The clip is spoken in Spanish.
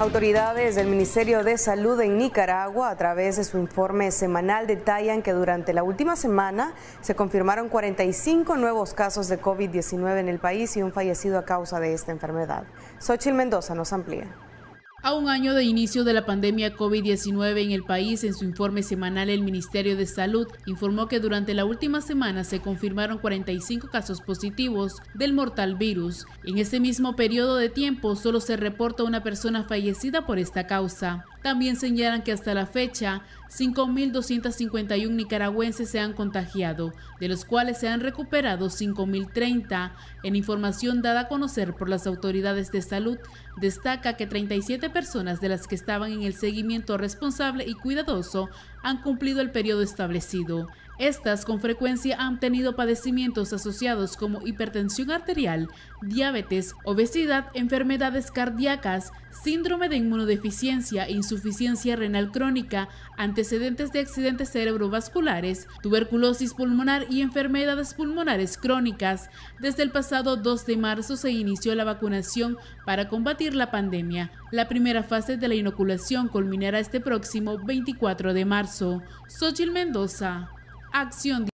Autoridades del Ministerio de Salud en Nicaragua, a través de su informe semanal, detallan que durante la última semana se confirmaron 45 nuevos casos de COVID-19 en el país y un fallecido a causa de esta enfermedad. Xochil Mendoza nos amplía. A un año de inicio de la pandemia COVID-19 en el país, en su informe semanal el Ministerio de Salud informó que durante la última semana se confirmaron 45 casos positivos del mortal virus. En ese mismo periodo de tiempo solo se reporta una persona fallecida por esta causa. También señalan que hasta la fecha 5.251 nicaragüenses se han contagiado, de los cuales se han recuperado 5.030. En información dada a conocer por las autoridades de salud, destaca que 37 personas de las que estaban en el seguimiento responsable y cuidadoso han cumplido el periodo establecido. Estas con frecuencia han tenido padecimientos asociados como hipertensión arterial, diabetes, obesidad, enfermedades cardíacas, síndrome de inmunodeficiencia, insuficiencia insuficiencia renal crónica, antecedentes de accidentes cerebrovasculares, tuberculosis pulmonar y enfermedades pulmonares crónicas. Desde el pasado 2 de marzo se inició la vacunación para combatir la pandemia. La primera fase de la inoculación culminará este próximo 24 de marzo. Xochil Mendoza, Acción